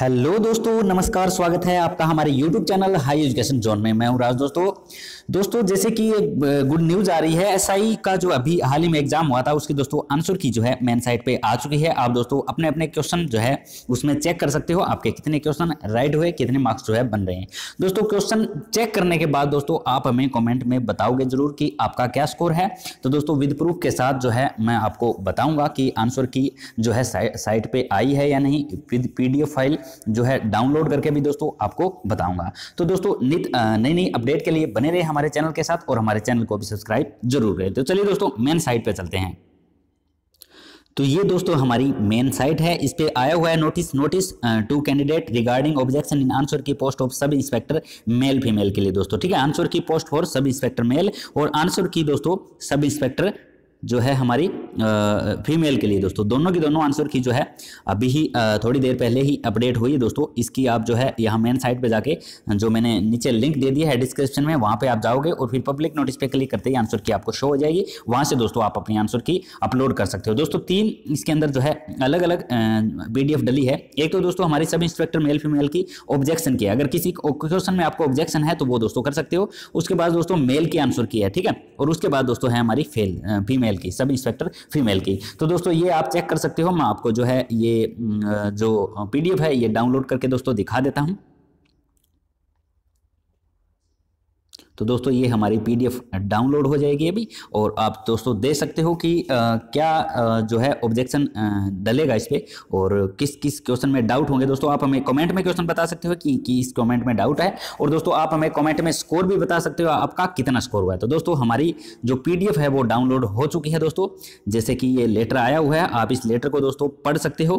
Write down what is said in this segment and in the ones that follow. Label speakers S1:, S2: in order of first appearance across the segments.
S1: hello दोस्तों नमस्कार स्वागत है आपका हमारे YouTube channel high education zone में मैं हूं राज दोस्तों दोस्तों जैसे कि एक गुड न्यूज़ आ रही है एसआई का जो अभी हाल ही में एग्जाम हुआ था उसकी दोस्तों आंसर की जो है मेन साइट पे आ चुकी है आप दोस्तों अपने अपने क्वेश्चन जो है उसमें चेक कर सकते हो आपके कितने क्वेश्चन राइट हुए कितने मार्क्स जो है बन रहे हैं दोस्तों क्वेश्चन चेक करने के बाद दोस्तों आप हमें कॉमेंट में बताओगे जरूर कि आपका क्या स्कोर है तो दोस्तों विद प्रूफ के साथ जो है मैं आपको बताऊँगा कि आंसर की जो है साइट पर आई है या नहीं विद पी फाइल जो है डाउनलोड करके भी दोस्तों आपको बताऊंगा तो दोस्तों नई नई अपडेट के लिए बने रहे हमारे चैनल के साथ और हमारे चैनल को भी सब्सक्राइब जरूर करें तो चलिए दोस्तों मेन साइट पर चलते हैं तो ये दोस्तों हमारी मेन साइट है इस पर आया हुआ है notice notice to candidate regarding objection in answer key post of sub inspector male female के लिए दोस्तों ठीक है answer key post for sub inspector male और आंसर की दोस्तों सब इंस्पेक्टर जो है हमारी फीमेल के लिए दोस्तों दोनों की दोनों आंसर की जो है अभी ही थोड़ी देर पहले ही अपडेट हुई है दोस्तों इसकी आप जो है यहाँ मेन साइट पे जाके जो मैंने नीचे लिंक दे दिया है डिस्क्रिप्शन में वहाँ पे आप जाओगे और फिर पब्लिक नोटिस पे क्लिक करते ही आंसर की आपको शो हो जाएगी वहाँ से दोस्तों आप अपनी आंसर की अपलोड कर सकते हो दोस्तों तीन इसके अंदर जो है अलग अलग बी डली है एक तो दोस्तों हमारी सब इंस्पेक्टर मेल फीमेल की ऑब्जेक्शन की अगर किसी क्वेश्चन में आपको ऑब्जेक्शन है तो वो दोस्तों कर सकते हो उसके बाद दोस्तों मेल की आंसर की है ठीक है और उसके बाद दोस्तों है हमारी फेल फीमेल की सब इंस्पेक्टर फीमेल की तो दोस्तों ये आप चेक कर सकते हो मैं आपको जो है ये जो पीडीएफ है ये डाउनलोड करके दोस्तों दिखा देता हूँ तो दोस्तों ये हमारी पीडीएफ डाउनलोड हो जाएगी अभी और आप दोस्तों दे सकते हो कि आ, क्या आ, जो है ऑब्जेक्शन डलेगा इस पर और किस किस क्वेश्चन में डाउट होंगे दोस्तों आप हमें कमेंट में क्वेश्चन बता सकते हो कि, कि इस कमेंट में डाउट है और दोस्तों आप हमें कमेंट में स्कोर भी बता सकते हो आपका कितना स्कोर हुआ है तो दोस्तों हमारी जो पी है वो डाउनलोड हो चुकी है दोस्तों जैसे कि ये लेटर आया हुआ है आप इस लेटर को दोस्तों पढ़ सकते हो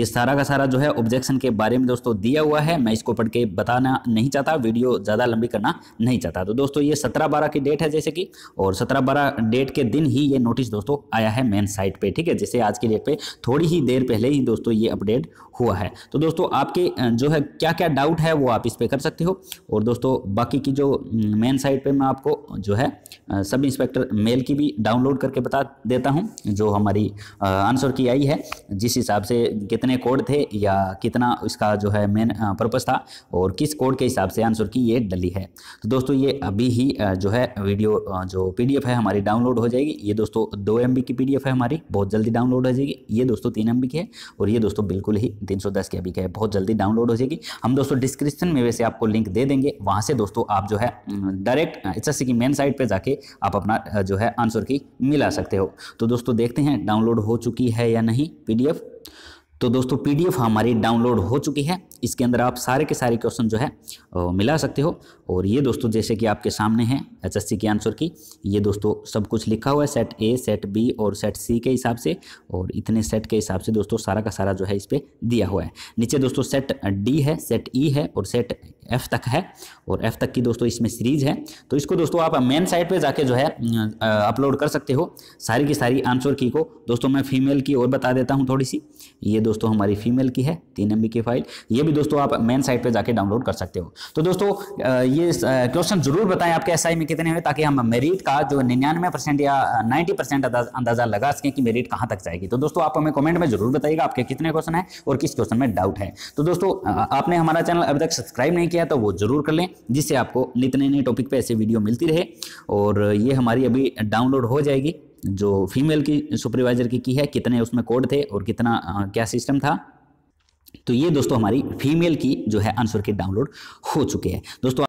S1: ये सारा का सारा जो है ऑब्जेक्शन के बारे में दोस्तों दिया हुआ है मैं इसको पढ़ के बताना नहीं चाहता वीडियो ज़्यादा लंबी करना नहीं चाहता तो दोस्तों ये सत्रह बारह की डेट है जैसे कि और सत्रह बारह डेट के दिन ही ये नोटिस दोस्तों आया है मेन साइट पे ठीक है जैसे आज की डेट पे थोड़ी ही देर पहले ही दोस्तों ये अपडेट हुआ है तो दोस्तों आपके जो है क्या क्या डाउट है वो आप इस पर कर सकते हो और दोस्तों बाकी की जो मेन साइट पर मैं आपको जो है सब इंस्पेक्टर मेल की भी डाउनलोड करके बता देता हूँ जो हमारी आंसर की आई है जिस हिसाब से कितने कोड थे या कितना इसका जो है मेन पर्पज़ था और किस कोड के हिसाब से आंसर की ये डली है तो दोस्तों ये अभी ही जो है वीडियो जो पीडीएफ है हमारी डाउनलोड हो जाएगी ये दोस्तों दो एम की पीडीएफ है हमारी बहुत जल्दी डाउनलोड हो जाएगी ये दोस्तों तीन एम की है और ये दोस्तों बिल्कुल ही तीन सौ दस के अभी का है बहुत जल्दी डाउनलोड हो जाएगी हम दोस्तों डिस्क्रिप्शन में वैसे आपको लिंक दे देंगे वहाँ से दोस्तों आप जो है डायरेक्ट एच की मेन साइट पर जाके आप अपना जो है आंसर की मिला सकते हो तो दोस्तों देखते हैं डाउनलोड हो चुकी है या नहीं पी तो दोस्तों पीडीएफ हमारी डाउनलोड हो चुकी है इसके अंदर आप सारे के सारे क्वेश्चन जो है मिला सकते हो और ये दोस्तों जैसे कि आपके सामने एस एचएससी के आंसर की ये दोस्तों सब कुछ लिखा हुआ है सेट ए सेट बी और सेट सी के हिसाब से और इतने सेट के हिसाब से दोस्तों सारा का सारा जो है इस पर दिया हुआ है नीचे दोस्तों सेट डी है सेट ई e है और सेट एफ तक है और एफ तक की दोस्तों इसमें सीरीज है तो इसको दोस्तों आप मेन साइट पे जाके जो है अपलोड कर सकते हो सारी की सारी आंसर की को दोस्तों मैं फीमेल की और बता देता हूँ थोड़ी सी ये दोस्तों हमारी फीमेल की है तीन एम की फाइल ये भी दोस्तों आप मेन साइट पर जाके डाउनलोड कर सकते हो तो दोस्तों ये क्वेश्चन जरूर बताएं आपके एस में कितने हुए ताकि हम मेरिट का जो निन्यानवे परसेंट या नाइन्टी परसेंट अंदाजा लगा सकें कि मेरिट कहाँ तक जाएगी तो दोस्तों आप हमें कॉमेंट में जरूर बताइएगा आपके कितने क्वेश्चन है और किस क्वेश्चन में डाउट है तो दोस्तों आपने हमारा चैनल अभी तक सब्सक्राइब नहीं किया किया तो वो जरूर कर लें जिससे आपको नित नए नए टॉपिक पे ऐसे वीडियो मिलती रहे और ये हमारी अभी डाउनलोड हो जाएगी जो फीमेल की सुपरवाइजर की की है कितने उसमें कोड थे और कितना आ, क्या सिस्टम था तो ये दोस्तों हमारी फीमेल की जो है आंसर की डाउनलोड हो चुके हैं दोस्तों